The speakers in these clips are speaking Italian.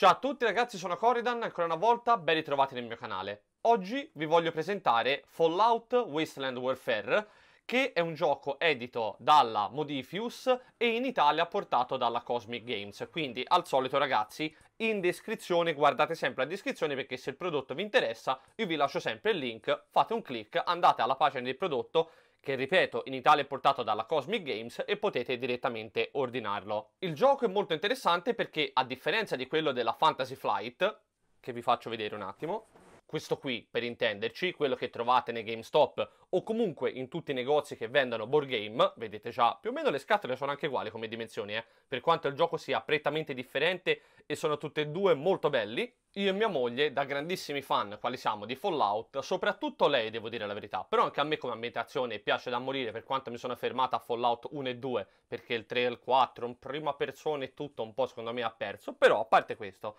Ciao a tutti ragazzi, sono Corridan, ancora una volta ben ritrovati nel mio canale. Oggi vi voglio presentare Fallout Wasteland Warfare, che è un gioco edito dalla Modifius e in Italia portato dalla Cosmic Games. Quindi, al solito ragazzi, in descrizione, guardate sempre la descrizione perché se il prodotto vi interessa, io vi lascio sempre il link, fate un clic, andate alla pagina del prodotto che ripeto in Italia è portato dalla Cosmic Games e potete direttamente ordinarlo. Il gioco è molto interessante perché a differenza di quello della Fantasy Flight, che vi faccio vedere un attimo, questo qui, per intenderci, quello che trovate nei GameStop o comunque in tutti i negozi che vendono board game, vedete già, più o meno le scatole sono anche uguali come dimensioni, eh? per quanto il gioco sia prettamente differente e sono tutte e due molto belli. Io e mia moglie, da grandissimi fan quali siamo di Fallout, soprattutto lei devo dire la verità, però anche a me come ambientazione piace da morire per quanto mi sono fermata a Fallout 1 e 2, perché il 3 e il 4 in prima persona e tutto un po' secondo me ha perso, però a parte questo...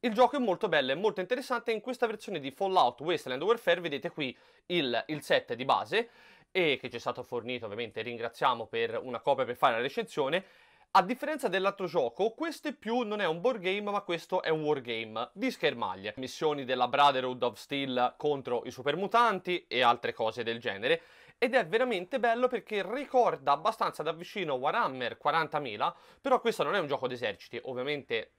Il gioco è molto bello, e molto interessante. In questa versione di Fallout Wasteland Warfare vedete qui il, il set di base e che ci è stato fornito ovviamente ringraziamo per una copia per fare la recensione a differenza dell'altro gioco, questo è più non è un board game, ma questo è un wargame di schermaglie. Missioni della Brotherhood of Steel contro i supermutanti e altre cose del genere. Ed è veramente bello perché ricorda abbastanza da vicino Warhammer 40.000, però questo non è un gioco d'eserciti, ovviamente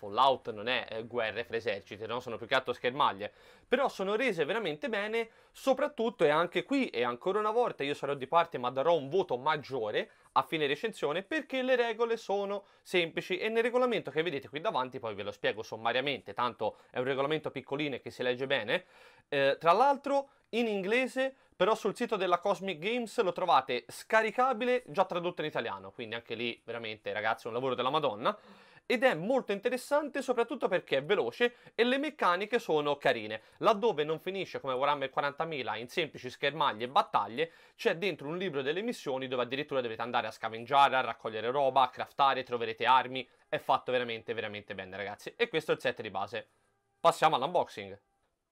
Fallout non è eh, guerre fra eserciti, no? sono più che altro schermaglie, però sono rese veramente bene, soprattutto e anche qui e ancora una volta io sarò di parte ma darò un voto maggiore a fine recensione perché le regole sono semplici e nel regolamento che vedete qui davanti poi ve lo spiego sommariamente, tanto è un regolamento piccolino e che si legge bene, eh, tra l'altro in inglese, però sul sito della Cosmic Games lo trovate scaricabile già tradotto in italiano, quindi anche lì veramente ragazzi è un lavoro della Madonna ed è molto interessante soprattutto perché è veloce e le meccaniche sono carine. Laddove non finisce come Warhammer 40.000 in semplici schermaglie e battaglie, c'è dentro un libro delle missioni dove addirittura dovete andare a scavengiare, a raccogliere roba, a craftare, troverete armi. È fatto veramente veramente bene ragazzi e questo è il set di base. Passiamo all'unboxing.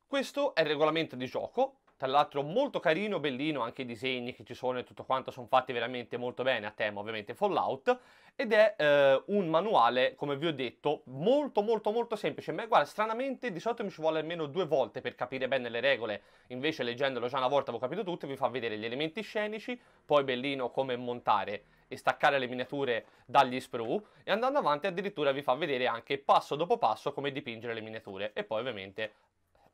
Questo è il regolamento di gioco, tra l'altro molto carino, bellino, anche i disegni che ci sono e tutto quanto sono fatti veramente molto bene a tema ovviamente Fallout ed è eh, un manuale, come vi ho detto, molto molto molto semplice, ma guarda, stranamente di solito mi ci vuole almeno due volte per capire bene le regole, invece leggendolo già una volta avevo capito tutto vi fa vedere gli elementi scenici, poi bellino come montare e staccare le miniature dagli sprue e andando avanti addirittura vi fa vedere anche passo dopo passo come dipingere le miniature e poi ovviamente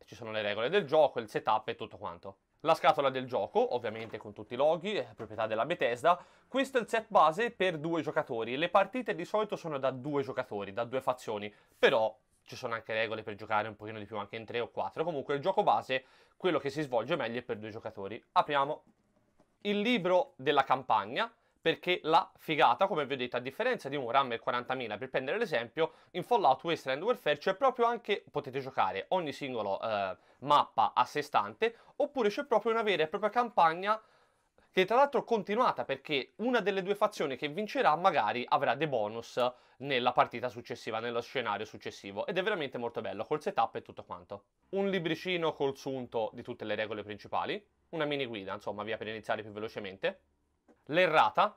ci sono le regole del gioco, il setup e tutto quanto. La scatola del gioco, ovviamente con tutti i loghi, proprietà della Bethesda. Questo è il set base per due giocatori. Le partite di solito sono da due giocatori, da due fazioni, però ci sono anche regole per giocare un pochino di più, anche in tre o quattro. Comunque il gioco base, quello che si svolge meglio è per due giocatori. Apriamo il libro della campagna, perché la figata, come vi ho detto, a differenza di un Rammer 40.000, per prendere l'esempio, in Fallout Wasteland Warfare c'è proprio anche, potete giocare ogni singolo eh, mappa a sé stante, oppure c'è proprio una vera e propria campagna che tra l'altro è continuata perché una delle due fazioni che vincerà magari avrà dei bonus nella partita successiva, nello scenario successivo ed è veramente molto bello col setup e tutto quanto. Un libricino col sunto di tutte le regole principali, una mini guida insomma via per iniziare più velocemente, l'errata,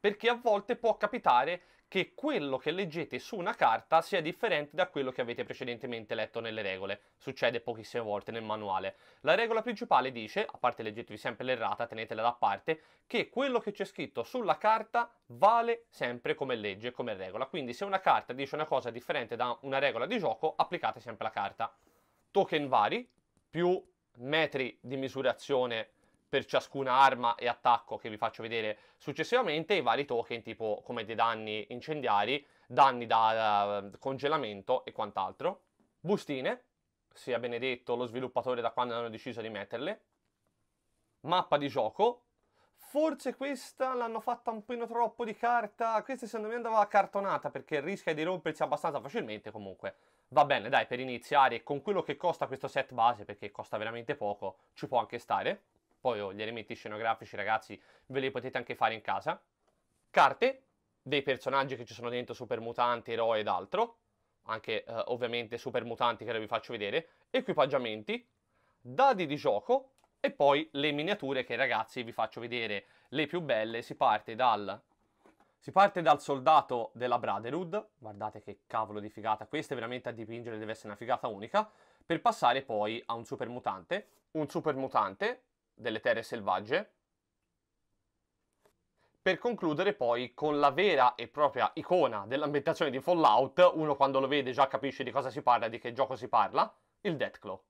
perché a volte può capitare che quello che leggete su una carta sia differente da quello che avete precedentemente letto nelle regole. Succede pochissime volte nel manuale. La regola principale dice, a parte leggetevi sempre l'errata, tenetela da parte, che quello che c'è scritto sulla carta vale sempre come legge, come regola. Quindi se una carta dice una cosa differente da una regola di gioco, applicate sempre la carta. Token vari, più metri di misurazione per ciascuna arma e attacco che vi faccio vedere successivamente i vari token tipo come dei danni incendiari, danni da uh, congelamento e quant'altro. Bustine, sia benedetto lo sviluppatore da quando hanno deciso di metterle. Mappa di gioco, Forse questa l'hanno fatta un po' troppo di carta. Questa secondo me andava cartonata perché rischia di rompersi abbastanza facilmente. Comunque, va bene, dai, per iniziare con quello che costa questo set base, perché costa veramente poco, ci può anche stare poi ho gli elementi scenografici ragazzi ve li potete anche fare in casa, carte dei personaggi che ci sono dentro, supermutanti, eroe ed altro, anche eh, ovviamente supermutanti che ora vi faccio vedere, equipaggiamenti, dadi di gioco e poi le miniature che ragazzi vi faccio vedere le più belle, si parte dal si parte dal soldato della Brotherhood, guardate che cavolo di figata, questa veramente a dipingere deve essere una figata unica, per passare poi a un supermutante, un supermutante delle terre selvagge, per concludere poi con la vera e propria icona dell'ambientazione di Fallout, uno quando lo vede già capisce di cosa si parla, di che gioco si parla, il Deathclaw.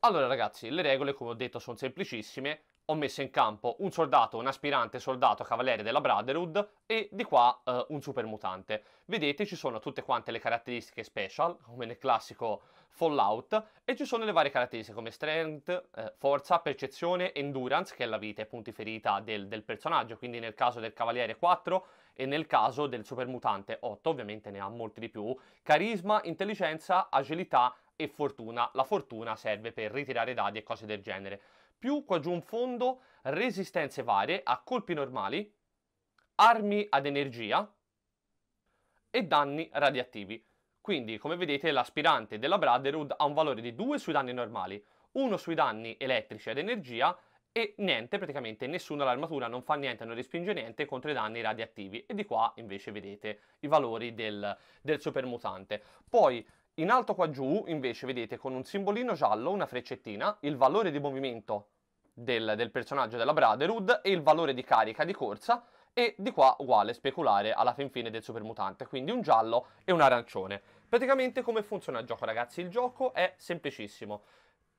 Allora ragazzi, le regole come ho detto sono semplicissime, ho messo in campo un soldato, un aspirante soldato cavaliere della Brotherhood e di qua eh, un supermutante. Vedete ci sono tutte quante le caratteristiche special, come nel classico Fallout, e ci sono le varie caratteristiche come strength, eh, forza, percezione, endurance, che è la vita e punti ferita del, del personaggio, quindi nel caso del cavaliere 4 e nel caso del supermutante 8, ovviamente ne ha molti di più, carisma, intelligenza, agilità e fortuna. La fortuna serve per ritirare dadi e cose del genere più qua giù in fondo resistenze varie a colpi normali, armi ad energia e danni radioattivi. Quindi, come vedete, l'aspirante della Brotherhood ha un valore di 2 sui danni normali, 1 sui danni elettrici ad energia e niente, praticamente nessuno l'armatura non fa niente, non respinge niente contro i danni radioattivi. E di qua invece vedete i valori del, del supermutante. Poi in alto qua giù invece vedete con un simbolino giallo, una freccettina, il valore di movimento del, del personaggio della Brotherhood e il valore di carica di corsa e di qua uguale speculare alla fin fine del supermutante, quindi un giallo e un arancione. Praticamente come funziona il gioco ragazzi? Il gioco è semplicissimo,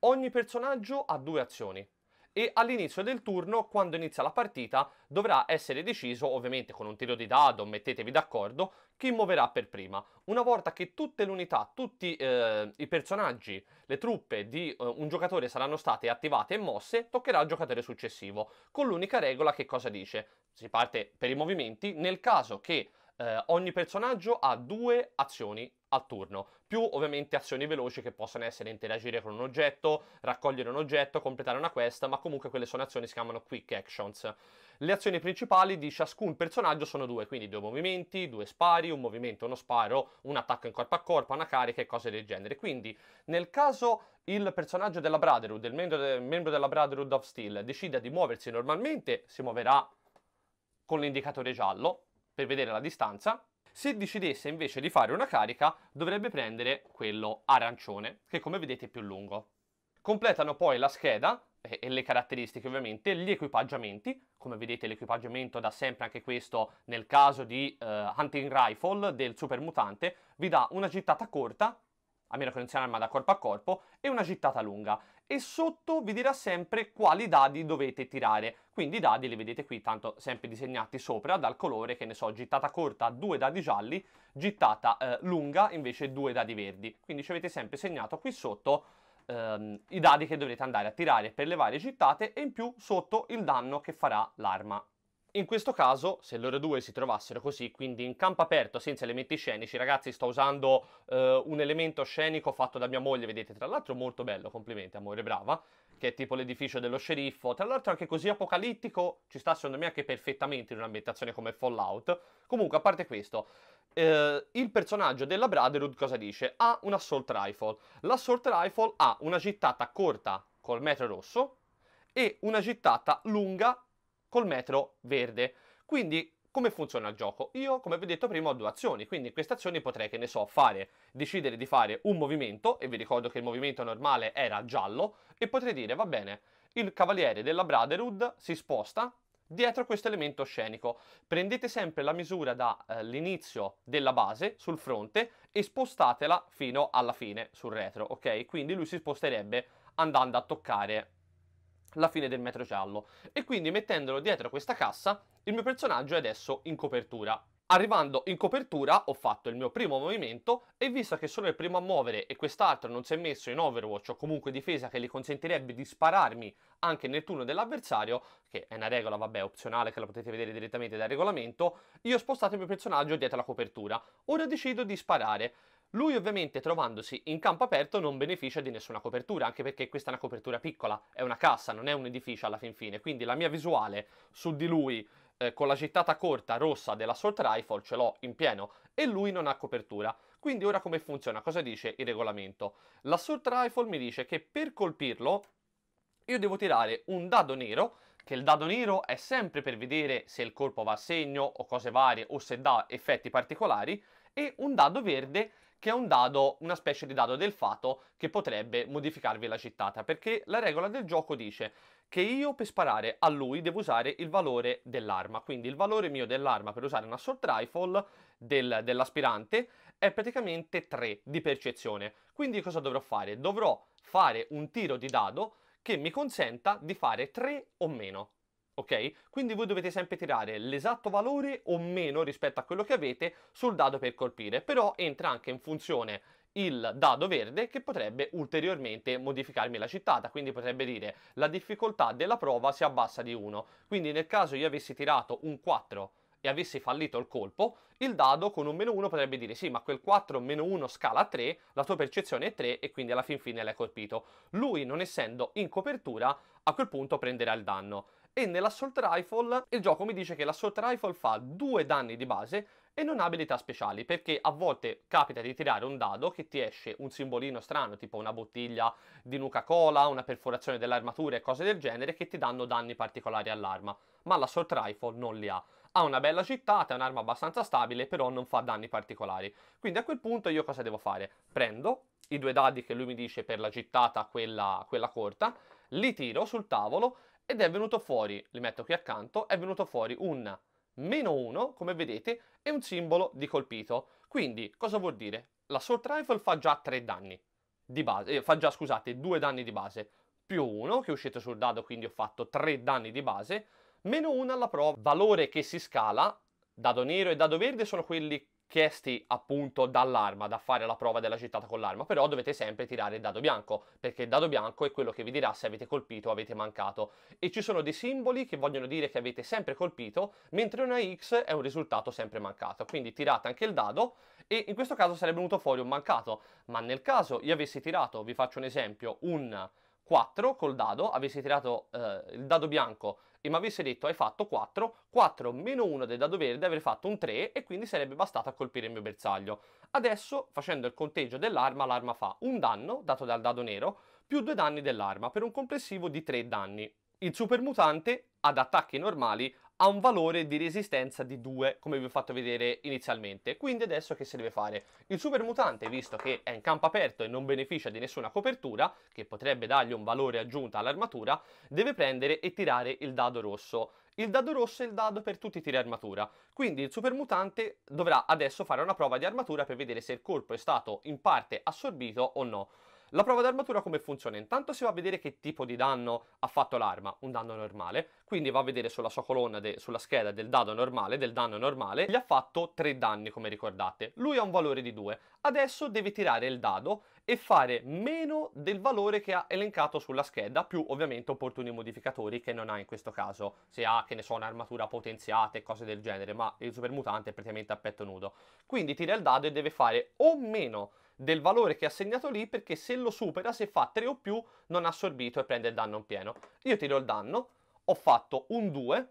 ogni personaggio ha due azioni, e all'inizio del turno, quando inizia la partita, dovrà essere deciso, ovviamente con un tiro di dado, mettetevi d'accordo, chi muoverà per prima. Una volta che tutte le unità, tutti eh, i personaggi, le truppe di eh, un giocatore saranno state attivate e mosse, toccherà al giocatore successivo, con l'unica regola che cosa dice? Si parte per i movimenti, nel caso che eh, ogni personaggio ha due azioni al turno, più ovviamente azioni veloci che possono essere interagire con un oggetto, raccogliere un oggetto, completare una quest, ma comunque quelle sono azioni che si chiamano quick actions. Le azioni principali di ciascun personaggio sono due, quindi due movimenti, due spari, un movimento, uno sparo, un attacco in corpo a corpo, una carica e cose del genere. Quindi nel caso il personaggio della Brotherhood, il membro, de- membro della Brotherhood of Steel, decida di muoversi normalmente, si muoverà con l'indicatore giallo, per vedere la distanza. Se decidesse invece di fare una carica dovrebbe prendere quello arancione, che come vedete è più lungo. Completano poi la scheda eh, e le caratteristiche ovviamente, gli equipaggiamenti, come vedete l'equipaggiamento da sempre anche questo nel caso di uh, Hunting Rifle del Super Mutante, vi dà una gittata corta, a meno che non sia un'arma da corpo a corpo, e una gittata lunga e sotto vi dirà sempre quali dadi dovete tirare. Quindi i dadi li vedete qui, tanto sempre disegnati sopra dal colore, che ne so, gittata corta due dadi gialli, gittata eh, lunga invece due dadi verdi. Quindi ci avete sempre segnato qui sotto ehm, i dadi che dovrete andare a tirare per le varie gittate e in più sotto il danno che farà l'arma in questo caso, se loro due si trovassero così, quindi in campo aperto senza elementi scenici, ragazzi, sto usando eh, un elemento scenico fatto da mia moglie, vedete, tra l'altro molto bello, complimenti amore, brava, che è tipo l'edificio dello sceriffo, tra l'altro anche così apocalittico, ci sta secondo me anche perfettamente in un'ambientazione come Fallout. Comunque, a parte questo, eh, il personaggio della Brotherhood cosa dice? Ha un assault rifle. L'assault rifle ha una gittata corta col metro rosso e una gittata lunga col metro verde. Quindi come funziona il gioco? Io, come vi ho detto prima, ho due azioni, quindi in queste azioni potrei, che ne so, fare, decidere di fare un movimento, e vi ricordo che il movimento normale era giallo, e potrei dire, va bene, il cavaliere della Brotherhood si sposta dietro questo elemento scenico. Prendete sempre la misura dall'inizio eh, della base, sul fronte, e spostatela fino alla fine, sul retro, ok? Quindi lui si sposterebbe andando a toccare la fine del metro giallo e quindi mettendolo dietro questa cassa il mio personaggio è adesso in copertura. Arrivando in copertura ho fatto il mio primo movimento e visto che sono il primo a muovere e quest'altro non si è messo in overwatch o comunque difesa che gli consentirebbe di spararmi anche nel turno dell'avversario, che è una regola vabbè opzionale che la potete vedere direttamente dal regolamento, io ho spostato il mio personaggio dietro la copertura. Ora decido di sparare. Lui ovviamente trovandosi in campo aperto non beneficia di nessuna copertura, anche perché questa è una copertura piccola, è una cassa, non è un edificio alla fin fine, quindi la mia visuale su di lui eh, con la gittata corta rossa della dell'assault rifle ce l'ho in pieno e lui non ha copertura. Quindi ora come funziona? Cosa dice il regolamento? La L'assault rifle mi dice che per colpirlo io devo tirare un dado nero che il dado nero è sempre per vedere se il colpo va a segno o cose varie o se dà effetti particolari e un dado verde che è un dado, una specie di dado del fato che potrebbe modificarvi la gittata, perché la regola del gioco dice che io per sparare a lui devo usare il valore dell'arma, quindi il valore mio dell'arma per usare un assault rifle del, dell'aspirante è praticamente 3 di percezione. Quindi cosa dovrò fare? Dovrò fare un tiro di dado che mi consenta di fare 3 o meno ok? Quindi voi dovete sempre tirare l'esatto valore o meno rispetto a quello che avete sul dado per colpire, però entra anche in funzione il dado verde che potrebbe ulteriormente modificarmi la cittata, quindi potrebbe dire la difficoltà della prova si abbassa di 1, quindi nel caso io avessi tirato un 4 e avessi fallito il colpo, il dado con un meno 1 potrebbe dire sì, ma quel 4 meno 1 scala a 3, la tua percezione è 3 e quindi alla fin fine l'hai colpito. Lui, non essendo in copertura, a quel punto prenderà il danno e nell'Assault Rifle il gioco mi dice che l'Assault Rifle fa due danni di base e non ha abilità speciali perché a volte capita di tirare un dado che ti esce un simbolino strano tipo una bottiglia di Nuca Cola, una perforazione dell'armatura e cose del genere che ti danno danni particolari all'arma, ma l'Assault Rifle non li ha. Ha una bella gittata, è un'arma abbastanza stabile però non fa danni particolari, quindi a quel punto io cosa devo fare? Prendo i due dadi che lui mi dice per la gittata quella, quella corta, li tiro sul tavolo ed è venuto fuori, li metto qui accanto, è venuto fuori un meno 1, come vedete, e un simbolo di colpito. Quindi, cosa vuol dire? La Sword Rifle fa già 3 danni di base, eh, fa già, scusate, 2 danni di base, più 1, che è uscito sul dado, quindi ho fatto 3 danni di base, meno 1 alla prova, valore che si scala, dado nero e dado verde sono quelli chiesti appunto dall'arma da fare la prova della gittata con l'arma, però dovete sempre tirare il dado bianco, perché il dado bianco è quello che vi dirà se avete colpito o avete mancato. E ci sono dei simboli che vogliono dire che avete sempre colpito, mentre una X è un risultato sempre mancato. Quindi tirate anche il dado e in questo caso sarebbe venuto fuori un mancato, ma nel caso io avessi tirato, vi faccio un esempio, un 4 col dado, avessi tirato eh, il dado bianco e mi avesse detto hai fatto 4, 4 meno 1 del dado verde avrei fatto un 3 e quindi sarebbe bastato a colpire il mio bersaglio. Adesso, facendo il conteggio dell'arma, l'arma fa un danno dato dal dado nero più due danni dell'arma per un complessivo di 3 danni. Il super mutante ad attacchi normali, ha un valore di resistenza di 2 come vi ho fatto vedere inizialmente quindi adesso che si deve fare? Il super mutante visto che è in campo aperto e non beneficia di nessuna copertura che potrebbe dargli un valore aggiunto all'armatura deve prendere e tirare il dado rosso il dado rosso è il dado per tutti i tiri armatura, quindi il super mutante dovrà adesso fare una prova di armatura per vedere se il colpo è stato in parte assorbito o no. La prova d'armatura come funziona? Intanto si va a vedere che tipo di danno ha fatto l'arma, un danno normale, quindi va a vedere sulla sua colonna, de, sulla scheda del dado normale, del danno normale, gli ha fatto 3 danni come ricordate, lui ha un valore di 2, adesso deve tirare il dado e fare meno del valore che ha elencato sulla scheda, più ovviamente opportuni modificatori che non ha in questo caso, se ha che ne so un'armatura potenziata e cose del genere, ma il supermutante è praticamente a petto nudo, quindi tira il dado e deve fare o meno del valore che ha segnato lì perché se lo supera, se fa 3 o più, non ha assorbito e prende il danno in pieno. Io tiro il danno, ho fatto un 2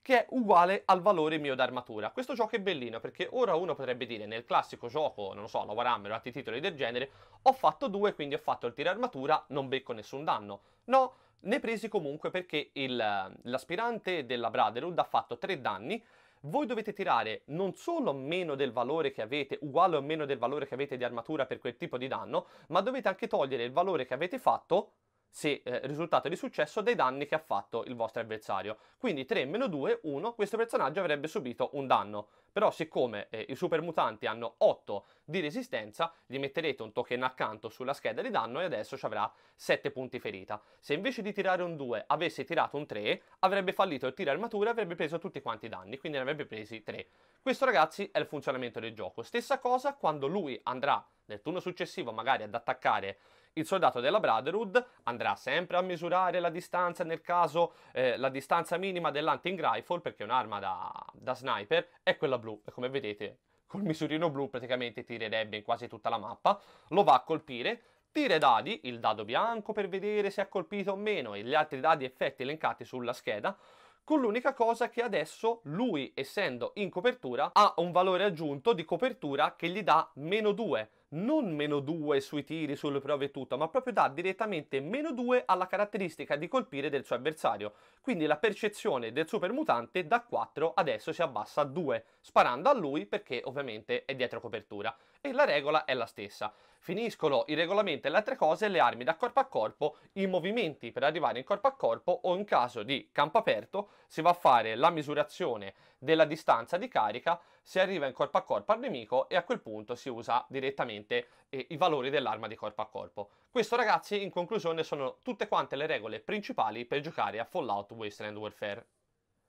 che è uguale al valore mio d'armatura. Questo gioco è bellino perché ora uno potrebbe dire nel classico gioco, non lo so, la Warhammer o altri titoli del genere, ho fatto 2 quindi ho fatto il tiro armatura, non becco nessun danno. No, ne presi comunque perché il, l'aspirante della Brotherhood ha fatto 3 danni voi dovete tirare non solo meno del valore che avete, uguale o meno del valore che avete di armatura per quel tipo di danno, ma dovete anche togliere il valore che avete fatto se eh, risultato di successo, dei danni che ha fatto il vostro avversario. Quindi 3 meno 2, 1, questo personaggio avrebbe subito un danno. Però siccome eh, i super mutanti hanno 8 di resistenza, gli metterete un token accanto sulla scheda di danno e adesso ci avrà 7 punti ferita. Se invece di tirare un 2 avesse tirato un 3, avrebbe fallito il tiro armatura e avrebbe preso tutti quanti i danni, quindi ne avrebbe presi 3. Questo ragazzi è il funzionamento del gioco. Stessa cosa quando lui andrà nel turno successivo magari ad attaccare il soldato della Brotherhood andrà sempre a misurare la distanza, nel caso eh, la distanza minima dell'hunting rifle, perché è un'arma da, da sniper, è quella blu, e come vedete col misurino blu praticamente tirerebbe in quasi tutta la mappa, lo va a colpire, tira i dadi, il dado bianco per vedere se ha colpito o meno e gli altri dadi effetti elencati sulla scheda, con l'unica cosa che adesso lui, essendo in copertura, ha un valore aggiunto di copertura che gli dà meno 2, non meno 2 sui tiri, sulle prove e tutto, ma proprio dà direttamente meno 2 alla caratteristica di colpire del suo avversario. Quindi la percezione del supermutante da 4 adesso si abbassa a 2, sparando a lui perché ovviamente è dietro copertura. E la regola è la stessa. Finiscono i regolamenti e le altre cose, le armi da corpo a corpo, i movimenti per arrivare in corpo a corpo o in caso di campo aperto si va a fare la misurazione della distanza di carica si arriva in corpo a corpo al nemico e a quel punto si usa direttamente eh, i valori dell'arma di corpo a corpo. Questo ragazzi in conclusione sono tutte quante le regole principali per giocare a Fallout Wasteland Warfare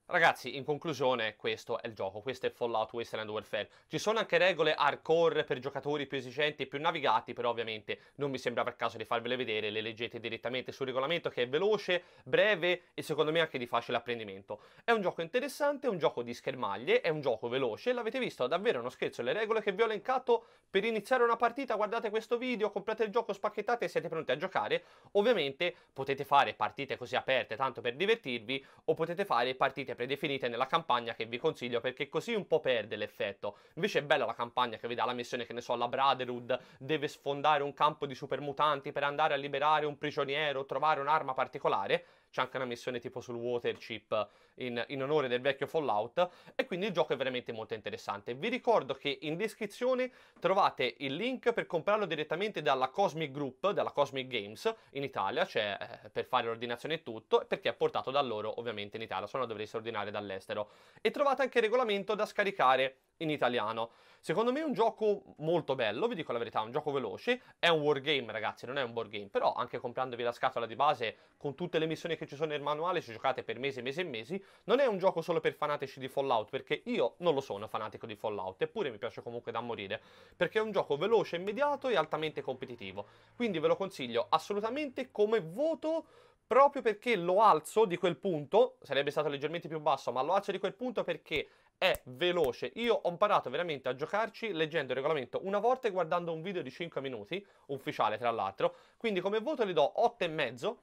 Ragazzi, in conclusione, questo è il gioco, questo è Fallout Wasteland Warfare. Ci sono anche regole hardcore per giocatori più esigenti e più navigati, però ovviamente non mi sembra per caso di farvele vedere, le leggete direttamente sul regolamento che è veloce, breve e secondo me anche di facile apprendimento. È un gioco interessante, è un gioco di schermaglie, è un gioco veloce, l'avete visto, davvero uno scherzo, le regole che vi ho elencato per iniziare una partita, guardate questo video, comprate il gioco, spacchettate e siete pronti a giocare. Ovviamente potete fare partite così aperte tanto per divertirvi o potete fare partite ovviamente predefinite nella campagna che vi consiglio perché così un po' perde l'effetto. Invece è bella la campagna che vi dà la missione che ne so, la Brotherhood deve sfondare un campo di supermutanti per andare a liberare un prigioniero, o trovare un'arma particolare c'è anche una missione tipo sul water chip in, in onore del vecchio Fallout e quindi il gioco è veramente molto interessante. Vi ricordo che in descrizione trovate il link per comprarlo direttamente dalla Cosmic Group, dalla Cosmic Games in Italia, cioè eh, per fare l'ordinazione e tutto, perché è portato da loro ovviamente in Italia, se no dovreste ordinare dall'estero. E trovate anche il regolamento da scaricare in italiano. Secondo me è un gioco molto bello, vi dico la verità, è un gioco veloce, è un wargame ragazzi, non è un board game, però anche comprandovi la scatola di base con tutte le missioni che ci sono nel manuale, ci giocate per mesi, mesi e mesi, non è un gioco solo per fanatici di Fallout, perché io non lo sono fanatico di Fallout, eppure mi piace comunque da morire, perché è un gioco veloce, immediato e altamente competitivo, quindi ve lo consiglio assolutamente come voto proprio perché lo alzo di quel punto, sarebbe stato leggermente più basso, ma lo alzo di quel punto perché è veloce. Io ho imparato veramente a giocarci leggendo il regolamento una volta e guardando un video di 5 minuti, ufficiale tra l'altro. Quindi come voto le do 8,5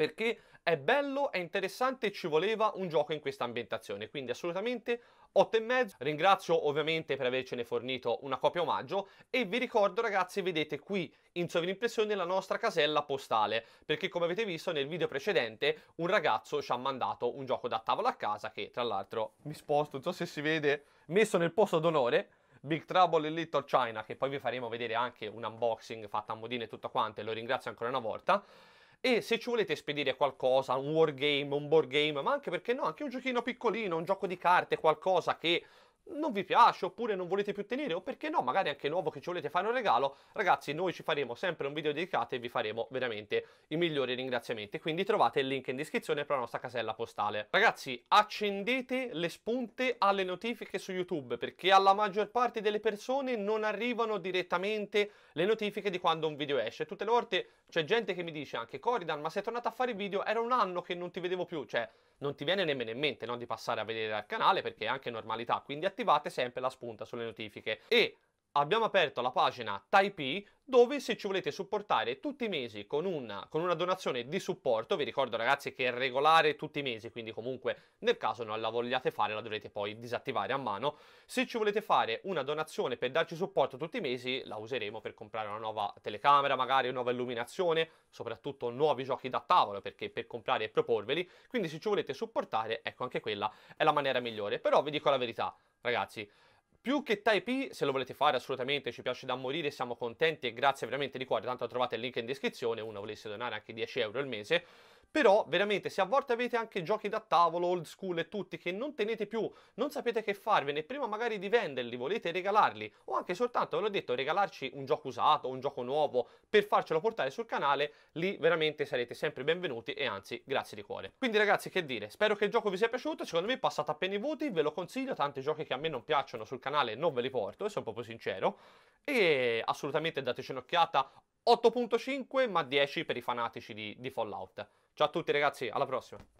perché è bello, è interessante e ci voleva un gioco in questa ambientazione, quindi assolutamente 8,5. Ringrazio ovviamente per avercene fornito una copia omaggio e vi ricordo ragazzi, vedete qui in sovrimpressione la nostra casella postale, perché come avete visto nel video precedente un ragazzo ci ha mandato un gioco da tavola a casa che tra l'altro mi sposto, non so se si vede, messo nel posto d'onore, Big Trouble in Little China, che poi vi faremo vedere anche un unboxing fatto a modine e tutto quanto, e lo ringrazio ancora una volta. E se ci volete spedire qualcosa, un wargame, un board game, ma anche perché no, anche un giochino piccolino, un gioco di carte, qualcosa che non vi piace oppure non volete più tenere o perché no magari anche nuovo che ci volete fare un regalo ragazzi noi ci faremo sempre un video dedicato e vi faremo veramente i migliori ringraziamenti quindi trovate il link in descrizione per la nostra casella postale ragazzi accendete le spunte alle notifiche su youtube perché alla maggior parte delle persone non arrivano direttamente le notifiche di quando un video esce tutte le volte c'è gente che mi dice anche, Coridan, ma sei tornato a fare video? Era un anno che non ti vedevo più. Cioè, non ti viene nemmeno in mente no, di passare a vedere al canale perché è anche normalità. Quindi attivate sempre la spunta sulle notifiche. E abbiamo aperto la pagina Taipei dove se ci volete supportare tutti i mesi con una, con una, donazione di supporto, vi ricordo ragazzi che è regolare tutti i mesi, quindi comunque nel caso non la vogliate fare la dovrete poi disattivare a mano, se ci volete fare una donazione per darci supporto tutti i mesi la useremo per comprare una nuova telecamera, magari una nuova illuminazione, soprattutto nuovi giochi da tavolo perché per comprare e proporveli, quindi se ci volete supportare ecco anche quella è la maniera migliore, però vi dico la verità ragazzi più che Taipei, se lo volete fare assolutamente, ci piace da morire, siamo contenti e grazie veramente di cuore, tanto trovate il link in descrizione, uno volesse donare anche 10 euro al mese, però veramente se a volte avete anche giochi da tavolo, old school e tutti che non tenete più, non sapete che farvene, prima magari di venderli, volete regalarli o anche soltanto, ve l'ho detto, regalarci un gioco usato, un gioco nuovo per farcelo portare sul canale, lì veramente sarete sempre benvenuti e anzi grazie di cuore. Quindi ragazzi che dire, spero che il gioco vi sia piaciuto, secondo me passate appena i voti, ve lo consiglio, tanti giochi che a me non piacciono sul canale non ve li porto, e sono proprio sincero, e assolutamente dateci un'occhiata, 8.5 ma 10 per i fanatici di, di Fallout. Ciao a tutti ragazzi, alla prossima.